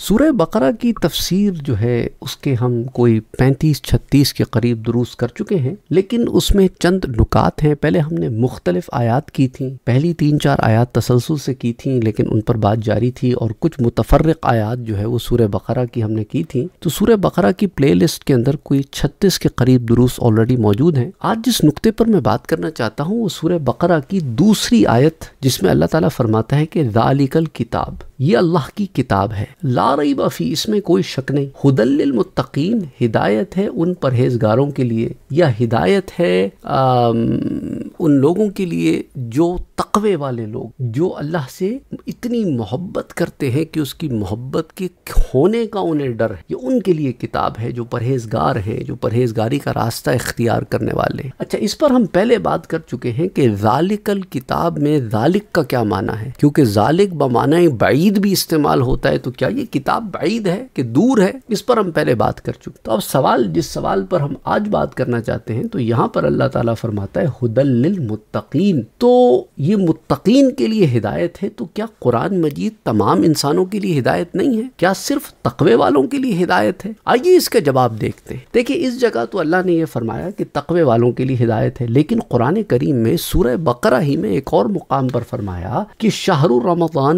सूर्य बकरा की तफसीर जो है उसके हम कोई पैंतीस छत्तीस के करीब दुरुस्त कर चुके हैं लेकिन उसमें चंद नुकात हैं पहले हमने मुख्तलिफ आयात की थी पहली तीन चार आयात तसलसल से की थी लेकिन उन पर बात जारी थी और कुछ मुतफरक आयात जो है वो सूर्य बकरा की हमने की थी तो सूर्य बकरा की प्ले लिस्ट के अंदर कोई छत्तीस के करीब दुरुस् ऑलरेडी मौजूद हैं आज जिस नुकते पर मैं बात करना चाहता हूँ वो सूर्य बकरा की दूसरी आयत जिसमें अल्लाह ताला फरमाता है कि दालिकल किताब ये अल्लाह की किताब है ला रही बफ़ी इसमें कोई शक नहीं हुदलमतकीन हिदायत है उन परहेजगारों के लिए या हिदायत है आ, उन लोगों के लिए जो तकवे वाले लोग जो अल्लाह से इतनी मोहब्बत करते हैं कि उसकी मोहब्बत के होने का उन्हें डर है ये उनके लिए किताब है जो परहेजगार है जो परहेजगारी का रास्ता इख्तियार करने वाले अच्छा इस पर हम पहले बात कर चुके हैं कि जालिकल किताब में जालिक का क्या माना है क्योंकि जालिक बमाना बाई बीद भी इस्तेमाल होता है तो क्या ये किताब बीद है कि दूर है इस पर हम पहले बात कर चुके तो अब सवाल जिस सवाल पर हम आज बात करना चाहते हैं तो यहाँ पर अल्लाह ताला फरमाता है हदल मुत्तकीन तो ये मुत्तकीन के लिए हिदायत है तो क्या कुरान मजीद तमाम इंसानों के लिए हिदायत नहीं है क्या सिर्फ तकवे वालों के लिए हिदायत है आइए इसका जवाब देखते हैं देखिए इस जगह तो अल्लाह ने यह फरमाया कि तकवे वालों के लिए हिदायत है लेकिन कुरान करीम में सूर्य बकरा ही में एक और मुकाम पर फरमाया कि शाहरुख रमदान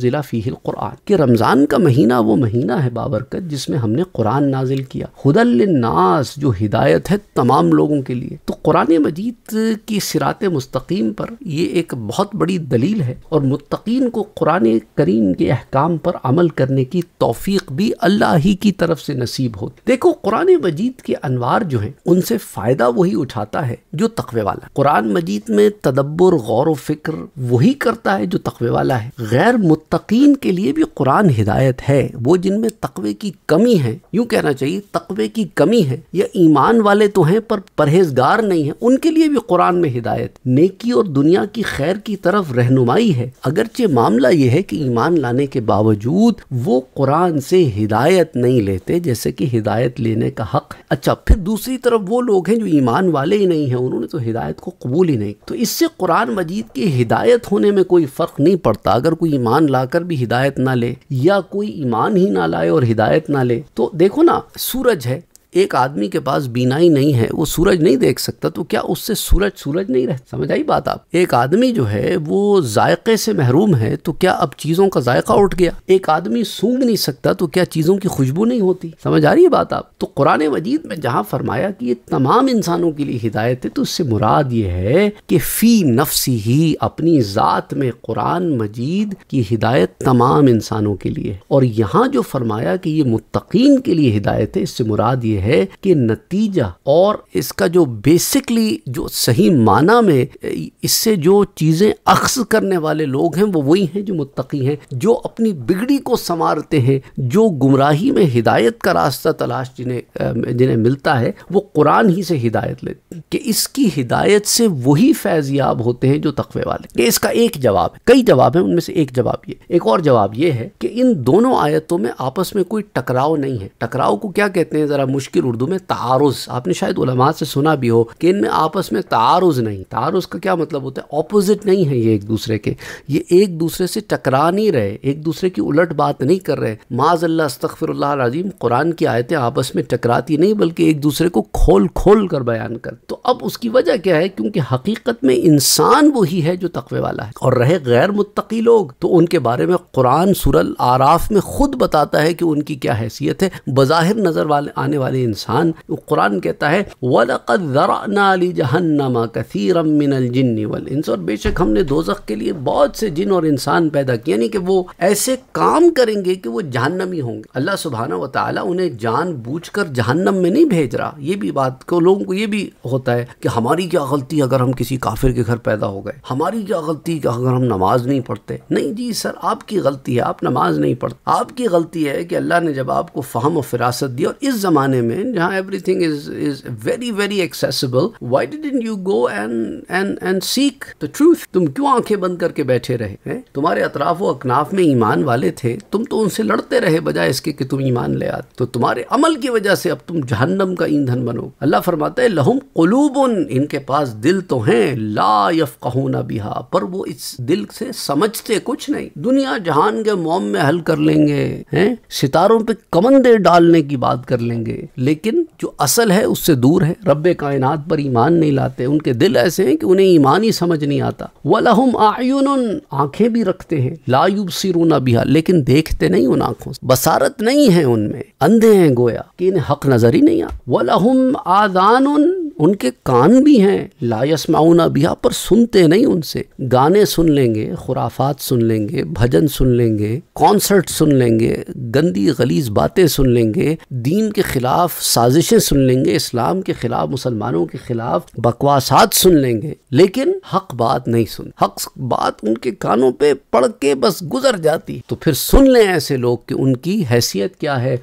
अनजिला फ़ीहिल कुरान कि रमज़ान का महीना वो महीना है बाबरकत जिसमें हमने कुरान नाजिल किया खुदलनास जो हिदायत है तमाम लोगों के लिए तो कुरान मजीद की सिरात मुस्तकीम पर यह एक बहुत बड़ी दलील है और मुतकीन को कुरान करीम के अहकाम पर अमल करने की तोफ़ी भी अल्लाह ही की तरफ से नसीब हो देखो कुरान मजीद के अनवार जो हैं उनसे फ़ायदा वही उठाता है जो तकवे वाला कुरान मजीद में तदब्बर गौर व फिक्र वही करता है जो तकवे वाला है गैर मुत मुत्तकीन के लिए भी कुरान हिदायत है वो जिनमें तकवे की कमी है यूँ कहना चाहिए तकवे की कमी है या ईमान वाले तो हैं पर परहेजगार नहीं है उनके लिए भी कुरान में हिदायत नेकी और दुनिया की खैर की तरफ रहनुमाई है अगरचे मामला यह है कि ईमान लाने के बावजूद वो कुरान से हिदायत नहीं लेते जैसे कि हिदायत लेने का हक है अच्छा फिर दूसरी तरफ वो लोग हैं जो ईमान वाले ही नहीं हैं उन्होंने तो हिदायत को कबूल ही नहीं तो इससे कुरान मजीद की हिदायत होने में कोई फ़र्क नहीं पड़ता अगर कोई ईमान ला लाकर भी हिदायत ना ले या कोई ईमान ही ना लाए और हिदायत ना ले तो देखो ना सूरज है एक आदमी के पास बीनाई नहीं है वो सूरज नहीं देख सकता तो क्या उससे सूरज सूरज नहीं रहता समझ आई बात आप एक आदमी जो है वो जायके से महरूम है तो क्या अब चीज़ों का जायका उठ गया एक आदमी सूंघ नहीं सकता तो क्या चीज़ों की खुशबू नहीं होती समझ आ रही है बात आप तो कुरान मजीद में जहाँ फरमाया कि ये तमाम इंसानों के लिए हिदायत है तो उससे मुराद ये है कि फ़ी नफसी ही अपनी ज़ात में कुरान मजीद की हिदायत तमाम इंसानों के लिए और यहाँ जो फरमाया कि ये मुतकीन के लिए हिदायत है इससे मुराद ये है कि नतीजा और इसका जो बेसिकली जो सही माना में इससे जो चीज़ें अक्स करने वाले लोग हैं वो वही हैं जो मुतकी हैं जो अपनी बिगड़ी को संवारते हैं जो गुमराही में हिदायत का रास्ता तलाश जिन्हें जिन्हें मिलता है वो कुरान ही से हिदायत लेते कि इसकी हिदायत से वही फैजियाब होते हैं जो तकवे वाले ये इसका एक जवाब है कई जवाब है उनमें से एक जवाब ये एक और जवाब ये है कि इन दोनों आयतों में आपस में कोई टकराव नहीं है टकराव को क्या कहते हैं ज़रा मुश्किल उर्दू में तारुज आपने शायद उलमा से सुना भी हो कि इनमें आपस में तारुज नहीं तारुज का क्या मतलब होता है ऑपोजिट नहीं है ये एक दूसरे के ये एक दूसरे से टकरा नहीं रहे एक दूसरे की उलट बात नहीं कर रहे माजल्ला अस्तफ़िर कुरान की आयतें आपस में टकराती नहीं बल्कि एक दूसरे को खोल खोल कर बयान कर तो अब उसकी वजह क्या है क्योंकि हकीकत में इंसान वही है जो तकवे वाला है और रहे गैर मुतकी लोग तो उनके बारे में कुरान सुरल आराफ में खुद बताता है कि उनकी क्या हैसियत है बज़ाहिर नज़र वाले आने वाले इंसान कुरान कहता है वलकदराली जहन्नमा कसीरम मिनल जिन्नी वल इंस और बेशक हमने दोजख के लिए बहुत से जिन और इंसान पैदा किए यानी कि वो ऐसे काम करेंगे कि वो जहन्नमी होंगे अल्लाह सुबहाना वाली उन्हें जान बूझ कर जहन्नम में नहीं भेज रहा ये भी बात को लोगों को ये भी होता है कि हमारी क्या गलती अगर हम किसी काफिर के घर पैदा हो गए हमारी क्या गलती अगर हम नमाज नहीं पढ़ते नहीं जी सर आपकी गलती है आप नमाज नहीं पढ़ते आपकी गलती है कि अल्लाह ने जब आपको फाहम और फिरासत दी और इस ज़माने में जहाँ everything is is very very accessible why didn't you go and and and seek the truth तुम क्यों आंखें बंद करके बैठे रहे है? तुम्हारे अतराफ व अकनाफ में ईमान वाले थे तुम तो उनसे लड़ते रहे बजाय इसके कि तुम ईमान ले आते तो तुम्हारे अमल की वजह से अब तुम जहन्नम का ईंधन बनो अल्लाह फरमाता है लहुम कुल कुलूबन इनके पास दिल तो हैं ला ना बिहा पर वो इस दिल से समझते कुछ नहीं दुनिया जहान के मोम में हल कर लेंगे हैं सितारों पे कमंदे डालने की बात कर लेंगे लेकिन जो असल है उससे दूर है रब कायनात पर ईमान नहीं लाते उनके दिल ऐसे हैं कि उन्हें ईमान ही समझ नहीं आता वलहम आयुन आंखें भी रखते हैं लायुब सिरूना बिहा लेकिन देखते नहीं उन आंखों से बसारत नहीं है उनमें अंधे हैं गोया कि इन्हें हक नजर ही नहीं आ वलहम आदान उनके कान भी हैं लायस माउना बिहा पर सुनते नहीं उनसे गाने सुन लेंगे खुराफात सुन लेंगे भजन सुन लेंगे कॉन्सर्ट सुन लेंगे गंदी गलीज बातें सुन लेंगे दीन के खिलाफ साजिशें सुन लेंगे इस्लाम के खिलाफ मुसलमानों के खिलाफ बकवासात सुन लेंगे लेकिन हक बात नहीं सुन हक बात उनके कानों पे पड़ के बस गुजर जाती तो फिर सुन लें ऐसे लोग कि उनकी हैसियत क्या है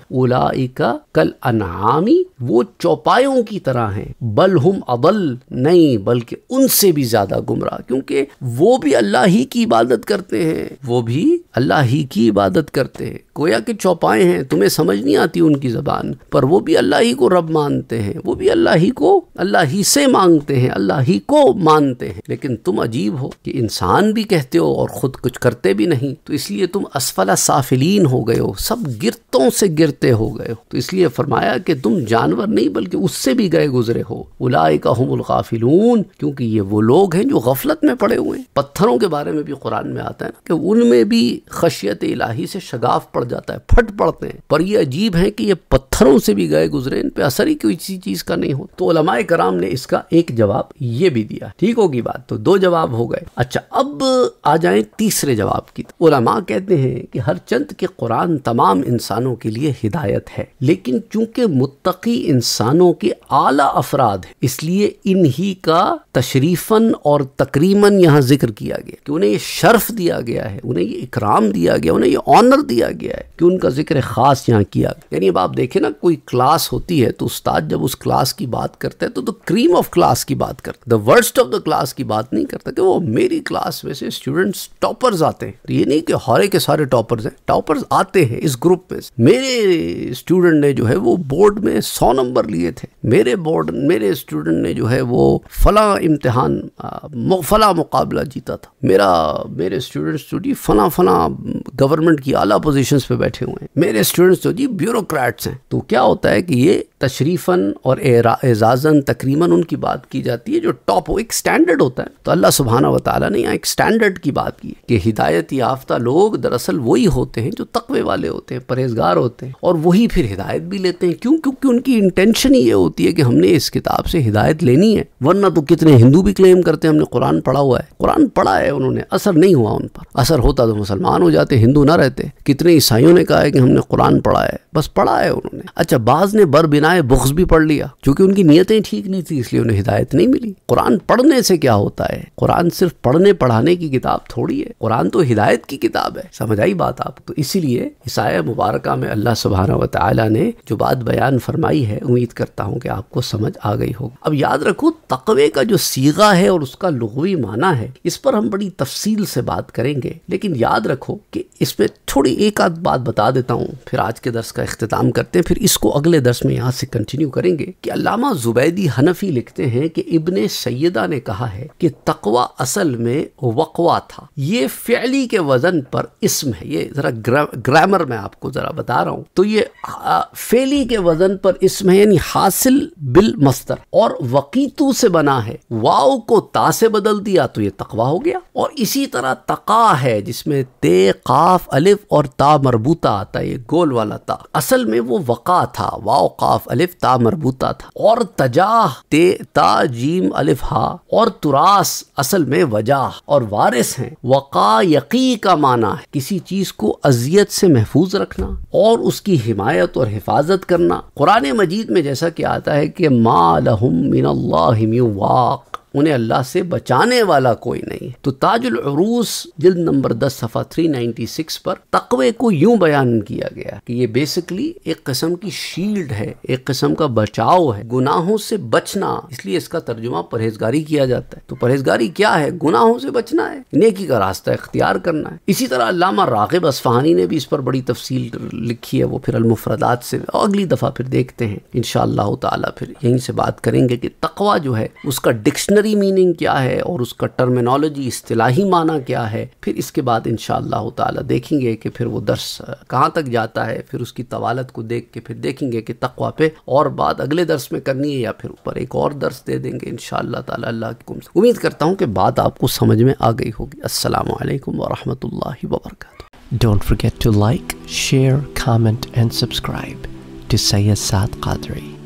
का कल अनहामी वो चौपायों की तरह हैं बल हम अबल नहीं बल्कि उनसे भी ज़्यादा गुमराह क्योंकि वो भी अल्लाह ही की इबादत करते हैं वो भी अल्लाह ही की इबादत करते हैं कोया के चौपाए हैं तुम्हें समझ नहीं आती उनकी ज़बान पर वो भी अल्लाह ही को रब मानते हैं वो भी अल्लाह ही को अल्लाह ही से मांगते हैं अल्लाह ही को मानते हैं लेकिन तुम अजीब हो कि इंसान भी कहते हो और ख़ुद कुछ करते भी नहीं तो इसलिए तुम असफला साफिलीन हो गए हो सब गिरतों से गिरते हो गए हो तो इसलिए फरमाया कि तुम जानवर नहीं बल्कि उससे भी गए गुजरे हो उलाई का हमगाफिलून क्योंकि ये वो लोग हैं जो गफलत में पड़े हुए हैं पत्थरों के बारे में भी कुरान में आता है ना कि उनमें भी खशियत इलाही से शगाफ पड़ जाता है फट पड़ते हैं पर यह अजीब है कि ये पत्थरों से भी गए गुजरे इन पर असर ही किसी चीज़ का नहीं हो तो कराम ने इसका एक जवाब ये भी दिया ठीक होगी बात तो दो जवाब हो गए अच्छा अब आ जाए तीसरे जवाब की उलमा कहते हैं कि हर चंद के कुरान तमाम इंसानों के लिए हिदायत है लेकिन चूंकि मुतकी इंसानों के आला अफराद जिहाद है इसलिए इन्हीं का तशरीफन और तकरीमन यहाँ जिक्र किया गया कि उन्हें ये शर्फ दिया गया है उन्हें ये इकराम दिया गया उन्हें ये ऑनर दिया गया है कि उनका जिक्र ख़ास यहाँ किया गया यानी अब आप देखें ना कोई क्लास होती है तो उस्ताद जब उस क्लास की बात करते हैं तो, द क्रीम ऑफ क्लास की बात करते the worst of the class की बात नहीं करता कि वो मेरी क्लास में से स्टूडेंट्स टॉपर्स आते हैं तो ये नहीं कि हौरे के सारे टॉपर्स हैं टॉपर्स आते हैं इस ग्रुप में मेरे स्टूडेंट ने जो है वो बोर्ड में सौ नंबर लिए थे मेरे बोर्ड मेरे मेरे स्टूडेंट ने जो है वो फ़लाँ इम्तहान फ़लाँ मुकाबला जीता था मेरा मेरे स्टूडेंट्स जो तो जी फ़लाँ फ़लाँ गवर्नमेंट की आला पोजीशंस पे बैठे हुए हैं मेरे स्टूडेंट्स जो तो जी ब्यूरोक्रेट्स हैं तो क्या होता है कि ये तशरीफ़न और एजाज़न तकरीबन उनकी बात की जाती है जो टॉप हो एक स्टैंडर्ड होता है तो अल्लाह सुबहाना व ताली ने यहाँ एक स्टैंडर्ड की बात की कि हिदायत याफ्ता लोग दरअसल वही होते हैं जो तकवे वाले होते हैं परहेजगार होते हैं और वही फिर हिदायत भी लेते हैं क्यों क्योंकि उनकी इंटेंशन ही ये होती है कि हमने इस किताब साहब से हिदायत लेनी है वरना तो कितने हिंदू भी क्लेम करते हैं हमने कुरान पढ़ा हुआ है कुरान पढ़ा है उन्होंने असर नहीं हुआ उन पर असर होता तो मुसलमान हो जाते हिंदू ना रहते कितने ईसाइयों ने कहा है कि हमने कुरान पढ़ा है बस पढ़ा है उन्होंने अच्छा बाज ने बर बिनाए बुख्स भी पढ़ लिया क्योंकि उनकी नीयतें ठीक नहीं थी इसलिए उन्हें हिदायत नहीं मिली कुरान पढ़ने से क्या होता है कुरान सिर्फ पढ़ने पढ़ाने की किताब थोड़ी है कुरान तो हिदायत की किताब है समझ आई बात आप तो इसीलिए ईसाया मुबारक में अल्लाह सुबहाना वाली ने जो बात बयान फरमाई है उम्मीद करता हूँ कि आपको समझ आ गई गई हो अब याद रखो तकवे का जो सीगा है और उसका लुगवी माना है इस पर हम बड़ी तफसील से बात करेंगे लेकिन याद रखो कि इसमें थोड़ी एक आध बात बता देता हूँ फिर आज के दर्स का अख्ताम करते हैं फिर इसको अगले दर्स में यहाँ से कंटिन्यू करेंगे कि अलामा जुबैदी हनफी लिखते हैं कि इबन सैदा ने कहा है कि तकवा असल में वकवा था ये फैली के वजन पर इसम है ये जरा ग्रा, ग्रामर में आपको जरा बता रहा हूँ तो ये फैली के वजन पर इसम है यानी हासिल बिल मस्तर अंदर और वकीतू से बना है वाव को ता से बदल दिया तो ये तकवा हो गया और इसी तरह तका है जिसमें ते काफ अलिफ और ता मरबूता आता है ये गोल वाला ता असल में वो वका था वाव काफ अलिफ ता मरबूता था और तजाह ते ता जीम अलिफ हा और तुरास असल में वजाह और वारिस है वका यकी का माना है किसी चीज को अजियत से महफूज रखना और उसकी हिमायत और हिफाजत करना कुरान मजीद में जैसा कि आता है कि माल لهم من الله من واق उन्हें अल्लाह से बचाने वाला कोई नहीं तो ताजुल अरूस जिल्द नंबर दस सफ़ा थ्री सिक्स पर तकवे को यूं बयान किया गया कि ये बेसिकली एक किस्म की शील्ड है एक किस्म का बचाव है गुनाहों से बचना इसलिए इसका तर्जुमा परहेजगारी किया जाता है तो परहेजगारी क्या है गुनाहों से बचना है नेकी का रास्ता इख्तियार करना है इसी तरह अलामा रागिब असफहानी ने भी इस पर बड़ी तफसील लिखी है वो फिर अलमुफरदात से अगली दफ़ा फिर देखते हैं इन शाह फिर यहीं से बात करेंगे कि तकवा जो है उसका डिक्शनरी डिक्शनरी मीनिंग क्या है और उसका टर्मिनोलॉजी इصطलाही माना क्या है फिर इसके बाद इन ताला देखेंगे कि फिर वो दर्स कहाँ तक जाता है फिर उसकी तवालत को देख के फिर देखेंगे कि तकवा पे और बात अगले दर्स में करनी है या फिर ऊपर एक और दर्स दे देंगे इन ताला अल्लाह की उम्मीद करता हूँ कि बात आपको समझ में आ गई होगी अस्सलाम वालेकुम वरहमतुल्लाहि वबरकातुहू Don't forget to like, share, comment and subscribe to Sayyid Saad Qadri.